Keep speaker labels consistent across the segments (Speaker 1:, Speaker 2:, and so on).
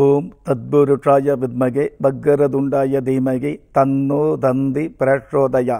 Speaker 1: boom தத்புருஷாய வித்மகே பக்கரதுண்டாய தீமகி தன்னோ தந்தி பிரஷோதயா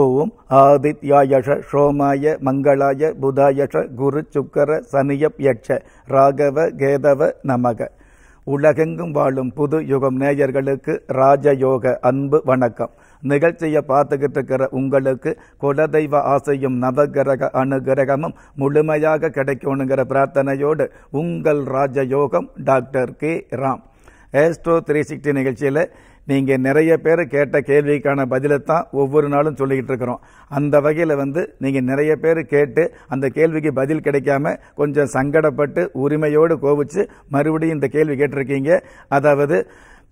Speaker 1: ஓம் ஆதித்யாயஷ ஷோமாய மங்களாய புதாயஷ குரு சுக்கர சனியப் யட்ச ராகவ கேதவ நமக உலகெங்கும் வாழும் புது யுகம் நேயர்களுக்கு ராஜயோக அன்பு வணக்கம் நிகழ்ச்சியை பார்த்துக்கிட்டு இருக்கிற உங்களுக்கு குலதெய்வ ஆசையும் நவகிரக அனுகிரகமும் முழுமையாக கிடைக்கணுங்கிற பிரார்த்தனையோடு உங்கள் ராஜயோகம் doctor K Ram astro three sixty நிகழ்ச்சியில் நீங்கள் நிறைய பேர் கேட்ட கேள்விக்கான பதிலை தான் ஒவ்வொரு நாளும் சொல்லிக்கிட்டு இருக்கிறோம் அந்த வகையில் வந்து நீங்கள் நிறைய பேர் கேட்டு அந்த கேள்விக்கு பதில் கிடைக்காம கொஞ்சம் சங்கடப்பட்டு உரிமையோடு கோவிச்சு மறுபடியும் இந்த கேள்வி கேட்டிருக்கீங்க அதாவது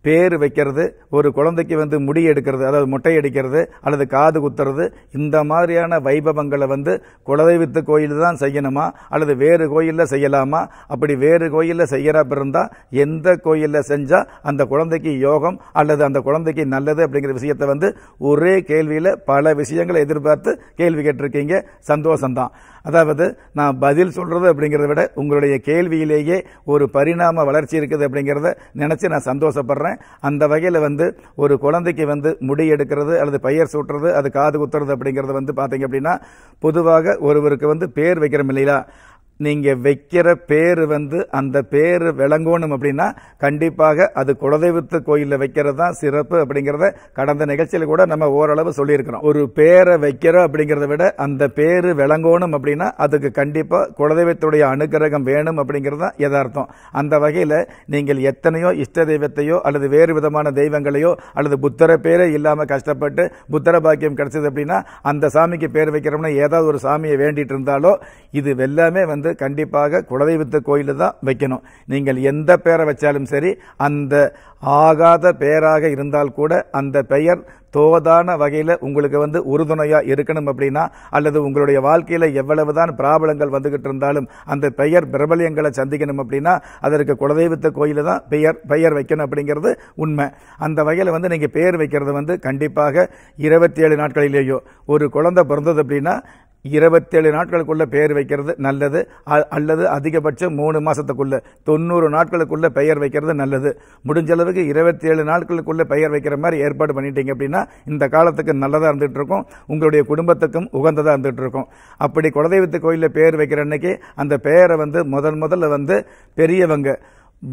Speaker 1: பேர் வைக்கிறது ஒரு குழந்தைக்கு வந்து முடி எடுக்கிறது அதாவது முட்டை அடிக்கிறது அல்லது காது குத்துறது இந்த மாதிரியான வைபவங்களை வந்து குலதெய்வத்து கோயிலில் தான் செய்யணுமா அல்லது வேறு கோயிலில் செய்யலாமா அப்படி வேறு கோயிலில் செய்கிறா இருந்தால் எந்த கோயிலில் செஞ்சால் அந்த குழந்தைக்கு யோகம் அல்லது அந்த குழந்தைக்கு நல்லது அப்படிங்கிற விஷயத்தை வந்து ஒரே கேள்வியில் பல விஷயங்களை எதிர்பார்த்து கேள்வி கேட்டிருக்கீங்க சந்தோஷம்தான் அதாவது நான் பதில் சொல்கிறது அப்படிங்கிறத விட உங்களுடைய கேள்வியிலேயே ஒரு பரிணாம வளர்ச்சி இருக்குது அப்படிங்கிறத நினச்சி நான் சந்தோஷப்படுறேன் அந்த வகையில் வந்து ஒரு குழந்தைக்கு வந்து முடி எடுக்கிறது அல்லது பெயர் சூட்டுறது அது காது குத்துறது அப்படிங்கிறது வந்து பார்த்தீங்க அப்படின்னா பொதுவாக ஒருவருக்கு வந்து பேர் வைக்கிறோம் இல்லைங்களா நீங்கள் வைக்கிற பேர் வந்து அந்த பேர் விளங்கணும் அப்படின்னா கண்டிப்பாக அது குலதெய்வத்து கோயிலில் வைக்கிறது தான் சிறப்பு அப்படிங்கிறத கடந்த நிகழ்ச்சியில் கூட நம்ம ஓரளவு சொல்லியிருக்கிறோம் ஒரு பேரை வைக்கிறோம் அப்படிங்கிறத விட அந்த பேர் விளங்கணும் அப்படின்னா அதுக்கு கண்டிப்பாக குலதெய்வத்துடைய அனுகிரகம் வேணும் அப்படிங்கிறது தான் யதார்த்தம் அந்த வகையில் நீங்கள் எத்தனையோ இஷ்ட தெய்வத்தையோ அல்லது வேறு விதமான தெய்வங்களையோ அல்லது புத்தர பேரே இல்லாமல் கஷ்டப்பட்டு புத்தர பாக்கியம் கிடைச்சது அப்படின்னா அந்த சாமிக்கு பேர் வைக்கிறோம்னா ஏதாவது ஒரு சாமியை வேண்டிட்டு இருந்தாலோ இது எல்லாமே வந்து வந்து கண்டிப்பாக குலதெய்வத்து கோயில் தான் வைக்கணும் நீங்கள் எந்த பெயரை வச்சாலும் சரி அந்த ஆகாத பெயராக இருந்தால் கூட அந்த பெயர் தோதான வகையில் உங்களுக்கு வந்து உறுதுணையாக இருக்கணும் அப்படின்னா அல்லது உங்களுடைய வாழ்க்கையில் எவ்வளவுதான் பிராபலங்கள் வந்துகிட்டு இருந்தாலும் அந்த பெயர் பிரபலியங்களை சந்திக்கணும் அப்படின்னா அதற்கு குலதெய்வத்து கோயிலில் தான் பெயர் பெயர் வைக்கணும் அப்படிங்கிறது உண்மை அந்த வகையில் வந்து நீங்கள் பெயர் வைக்கிறது வந்து கண்டிப்பாக இருபத்தி ஏழு நாட்களிலேயோ ஒரு குழந்தை பிறந்தது அப்படின்னா இருபத்தேழு நாட்களுக்குள்ள பெயர் வைக்கிறது நல்லது அல்லது அதிகபட்சம் மூணு மாசத்துக்குள்ள தொண்ணூறு நாட்களுக்குள்ள பெயர் வைக்கிறது நல்லது முடிஞ்ச அளவுக்கு இருபத்தேழு நாட்களுக்குள்ள பெயர் வைக்கிற மாதிரி ஏற்பாடு பண்ணிட்டீங்க அப்படின்னா இந்த காலத்துக்கு நல்லதாக இருந்துட்டு இருக்கும் உங்களுடைய குடும்பத்துக்கும் உகந்ததாக இருந்துட்டு இருக்கும் அப்படி குலதெய்வத்து கோயிலில் பெயர் வைக்கிற அன்னைக்கு அந்த பெயரை வந்து முதன் முதல்ல வந்து பெரியவங்க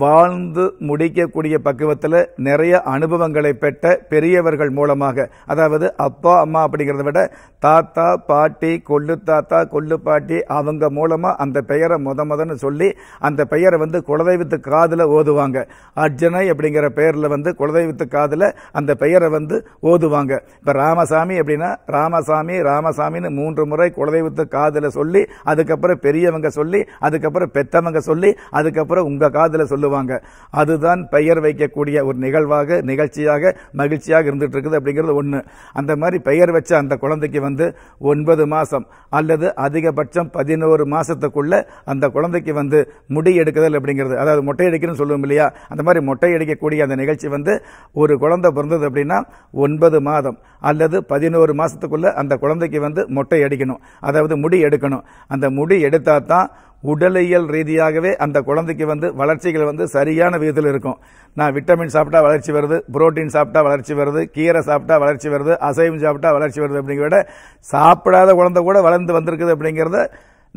Speaker 1: வாழ்ந்து முடிக்கக்கூடிய பக்குவத்தில் நிறைய அனுபவங்களை பெற்ற பெரியவர்கள் மூலமாக அதாவது அப்பா அம்மா அப்படிங்கிறத விட தாத்தா பாட்டி கொள்ளு தாத்தா கொள்ளு பாட்டி அவங்க மூலமாக அந்த பெயரை முத முதன்னு சொல்லி அந்த பெயரை வந்து குலதெய்வத்து காதில் ஓதுவாங்க அர்ஜனை அப்படிங்கிற பெயரில் வந்து குலதெய்வத்து காதில் அந்த பெயரை வந்து ஓதுவாங்க இப்போ ராமசாமி அப்படின்னா ராமசாமி ராமசாமின்னு மூன்று முறை குலதெய்வத்து காதில் சொல்லி அதுக்கப்புறம் பெரியவங்க சொல்லி அதுக்கப்புறம் பெத்தவங்க சொல்லி அதுக்கப்புறம் உங்கள் காதில் சொல்லி சொல்லுவாங்க அதுதான் பெயர் வைக்கக்கூடிய ஒரு நிகழ்வாக நிகழ்ச்சியாக மகிழ்ச்சியாக இருந்துட்டு இருக்குது அப்படிங்கிறது ஒன்று அந்த மாதிரி பெயர் வச்ச அந்த குழந்தைக்கு வந்து ஒன்பது மாதம் அல்லது அதிகபட்சம் பதினோரு மாதத்துக்குள்ள அந்த குழந்தைக்கு வந்து முடி எடுக்குதல் அப்படிங்கிறது அதாவது மொட்டை அடிக்கணும்னு சொல்லுவோம் இல்லையா அந்த மாதிரி மொட்டை அடிக்கக்கூடிய அந்த நிகழ்ச்சி வந்து ஒரு குழந்தை பிறந்தது அப்படின்னா ஒன்பது மாதம் அல்லது பதினோரு மாதத்துக்குள்ளே அந்த குழந்தைக்கு வந்து மொட்டை அடிக்கணும் அதாவது முடி எடுக்கணும் அந்த முடி எடுத்தால் தான் உடலியல் ரீதியாகவே அந்த குழந்தைக்கு வந்து வளர்ச்சிகள் வந்து சரியான விதத்தில் இருக்கும் நான் விட்டமின் சாப்பிட்டா வளர்ச்சி வருது புரோட்டீன் சாப்பிட்டா வளர்ச்சி வருது கீரை சாப்பிட்டா வளர்ச்சி வருது அசைவம் சாப்பிட்டா வளர்ச்சி வருது அப்படிங்கிறத சாப்பிடாத குழந்தை கூட வளர்ந்து வந்திருக்குது அப்படிங்கிறத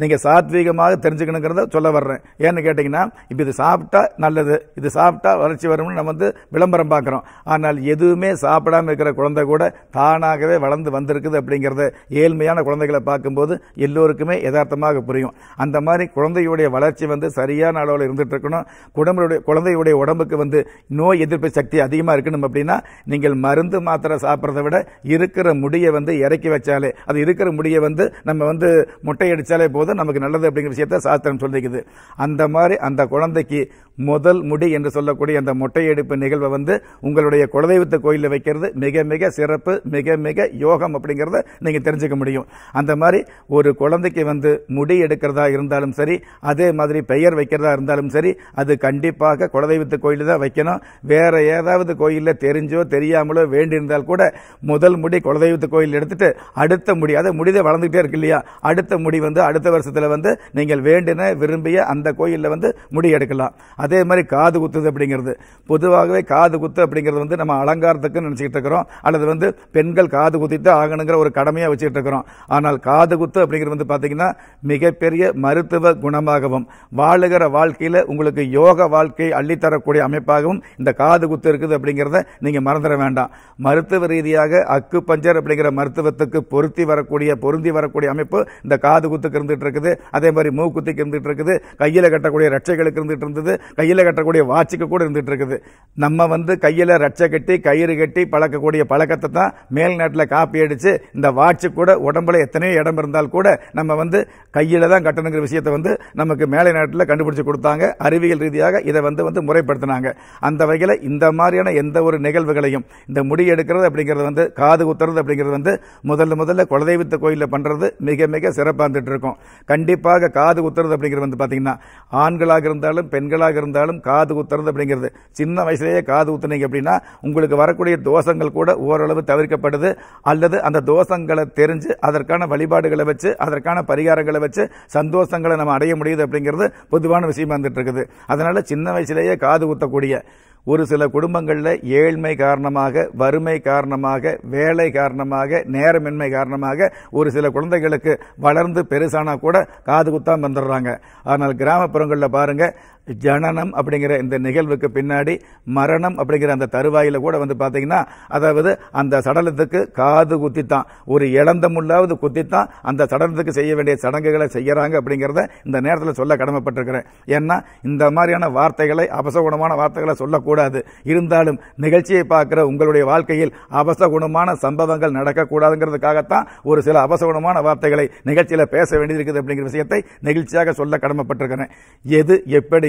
Speaker 1: நீங்கள் சாத்வீகமாக தெரிஞ்சுக்கணுங்கிறத சொல்ல வர்றேன் ஏன்னு கேட்டிங்கன்னா இப்போ இது சாப்பிட்டா நல்லது இது சாப்பிட்டா வளர்ச்சி வரும்னு நம்ம வந்து விளம்பரம் பார்க்குறோம் ஆனால் எதுவுமே சாப்பிடாமல் இருக்கிற குழந்தை கூட தானாகவே வளர்ந்து வந்திருக்குது அப்படிங்கிறத ஏழ்மையான குழந்தைகளை பார்க்கும்போது எல்லோருக்குமே யதார்த்தமாக புரியும் அந்த மாதிரி குழந்தையுடைய வளர்ச்சி வந்து சரியான அளவில் இருந்துகிட்டு இருக்கணும் குடம்புடைய குழந்தையுடைய உடம்புக்கு வந்து நோய் எதிர்ப்பு சக்தி அதிகமாக இருக்கணும் அப்படின்னா நீங்கள் மருந்து மாத்திரை சாப்பிட்றத விட இருக்கிற முடியை வந்து இறக்கி வச்சாலே அது இருக்கிற முடியை வந்து நம்ம வந்து முட்டை அடித்தாலே போதும் போது நமக்கு நல்லது அப்படிங்கிற விஷயத்த சாஸ்திரம் சொல்லிக்குது அந்த மாதிரி அந்த குழந்தைக்கு முதல் முடி என்று சொல்லக்கூடிய அந்த எடுப்பு நிகழ்வை வந்து உங்களுடைய குலதெய்வத்து கோயிலில் வைக்கிறது மிக மிக சிறப்பு மிக மிக யோகம் அப்படிங்கிறத நீங்கள் தெரிஞ்சுக்க முடியும் அந்த மாதிரி ஒரு குழந்தைக்கு வந்து முடி எடுக்கிறதா இருந்தாலும் சரி அதே மாதிரி பெயர் வைக்கிறதா இருந்தாலும் சரி அது கண்டிப்பாக குலதெய்வத்து கோயிலில் தான் வைக்கணும் வேற ஏதாவது கோயிலில் தெரிஞ்சோ தெரியாமலோ வேண்டியிருந்தால் கூட முதல் முடி குலதெய்வத்து கோயில் எடுத்துட்டு அடுத்த முடி அதை முடிதை வளர்ந்துகிட்டே இருக்கு இல்லையா அடுத்த முடி வந்து அடுத்த வருஷத்தில் வந்து நீங்கள் வேண்டின விரும்பிய அந்த கோயிலில் வந்து முடி எடுக்கலாம் அதே மாதிரி காது குத்துது அப்படிங்கிறது பொதுவாகவே காது குத்து அப்படிங்கிறது வந்து நம்ம அலங்காரத்துக்கு நினச்சிக்கிட்டு இருக்கிறோம் அல்லது வந்து பெண்கள் காது குத்திட்டு ஆகணுங்கிற ஒரு கடமையாக வச்சுட்டு இருக்கிறோம் ஆனால் காது குத்து அப்படிங்கிறது வந்து பார்த்தீங்கன்னா மிகப்பெரிய மருத்துவ குணமாகவும் வாழுகிற வாழ்க்கையில் உங்களுக்கு யோக வாழ்க்கையை அள்ளித்தரக்கூடிய அமைப்பாகவும் இந்த காது குத்து இருக்குது அப்படிங்கிறத நீங்கள் மறந்துட வேண்டாம் மருத்துவ ரீதியாக அக்கு பஞ்சர் அப்படிங்கிற மருத்துவத்துக்கு பொருத்தி வரக்கூடிய பொருந்தி வரக்கூடிய அமைப்பு இந்த காது குத்துக்கு இருந்துட்டு இருந்துட்டு இருக்குது அதே மாதிரி மூக்குத்திக்கு இருந்துட்டு இருக்குது கையில் கட்டக்கூடிய ரட்சைகளுக்கு இருந்துகிட்டு இருந்தது கையில் கட்டக்கூடிய வாட்சிக்கு கூட இருந்துகிட்டு இருக்குது நம்ம வந்து கையில் ரட்சை கட்டி கயிறு கட்டி பழக்கக்கூடிய பழக்கத்தை தான் மேல்நாட்டில் காப்பி அடித்து இந்த வாட்சு கூட உடம்புல எத்தனையோ இடம் இருந்தால் கூட நம்ம வந்து கையில் தான் கட்டணுங்கிற விஷயத்தை வந்து நமக்கு மேலை நாட்டில் கண்டுபிடிச்சு கொடுத்தாங்க அறிவியல் ரீதியாக இதை வந்து வந்து முறைப்படுத்தினாங்க அந்த வகையில் இந்த மாதிரியான எந்த ஒரு நிகழ்வுகளையும் இந்த முடி எடுக்கிறது அப்படிங்கிறது வந்து காது குத்துறது அப்படிங்கிறது வந்து முதல்ல முதல்ல குலதெய்வத்த கோயிலில் பண்ணுறது மிக மிக சிறப்பாக இருந்துட்டு இருக்கும் கண்டிப்பாக காது குத்துறது அப்படிங்கிறது வந்து பார்த்தீங்கன்னா ஆண்களாக இருந்தாலும் பெண்களாக இருந்தாலும் காது குத்துறது அப்படிங்கிறது சின்ன வயசுலேயே காது குத்துனீங்க அப்படின்னா உங்களுக்கு வரக்கூடிய தோஷங்கள் கூட ஓரளவு தவிர்க்கப்படுது அல்லது அந்த தோஷங்களை தெரிஞ்சு அதற்கான வழிபாடுகளை வச்சு அதற்கான பரிகாரங்களை வச்சு சந்தோஷங்களை நம்ம அடைய முடியுது அப்படிங்கிறது பொதுவான விஷயமா வந்துட்டு இருக்குது அதனால சின்ன வயசுலேயே காது குத்தக்கூடிய ஒரு சில குடும்பங்களில் ஏழ்மை காரணமாக வறுமை காரணமாக வேலை காரணமாக நேரமின்மை காரணமாக ஒரு சில குழந்தைகளுக்கு வளர்ந்து பெருசானா கூட காது குத்தாமல் வந்துடுறாங்க ஆனால் கிராமப்புறங்களில் பாருங்கள் ஜனனம் அப்படிங்கிற இந்த நிகழ்வுக்கு பின்னாடி மரணம் அப்படிங்கிற அந்த தருவாயில கூட வந்து பார்த்தீங்கன்னா அதாவது அந்த சடலத்துக்கு காது குத்தித்தான் ஒரு இழந்த முள்ளாவது குத்தித்தான் அந்த சடலத்துக்கு செய்ய வேண்டிய சடங்குகளை செய்கிறாங்க அப்படிங்கிறத இந்த நேரத்தில் சொல்ல கடமைப்பட்டிருக்கிறேன் ஏன்னா இந்த மாதிரியான வார்த்தைகளை அபசகுணமான வார்த்தைகளை சொல்லக்கூடாது இருந்தாலும் நிகழ்ச்சியை பார்க்குற உங்களுடைய வாழ்க்கையில் அபசகுணமான சம்பவங்கள் நடக்கக்கூடாதுங்கிறதுக்காகத்தான் ஒரு சில அபசகுணமான வார்த்தைகளை நிகழ்ச்சியில் பேச வேண்டியிருக்குது அப்படிங்கிற விஷயத்தை நிகழ்ச்சியாக சொல்ல கடமைப்பட்டிருக்கிறேன் எது எப்படி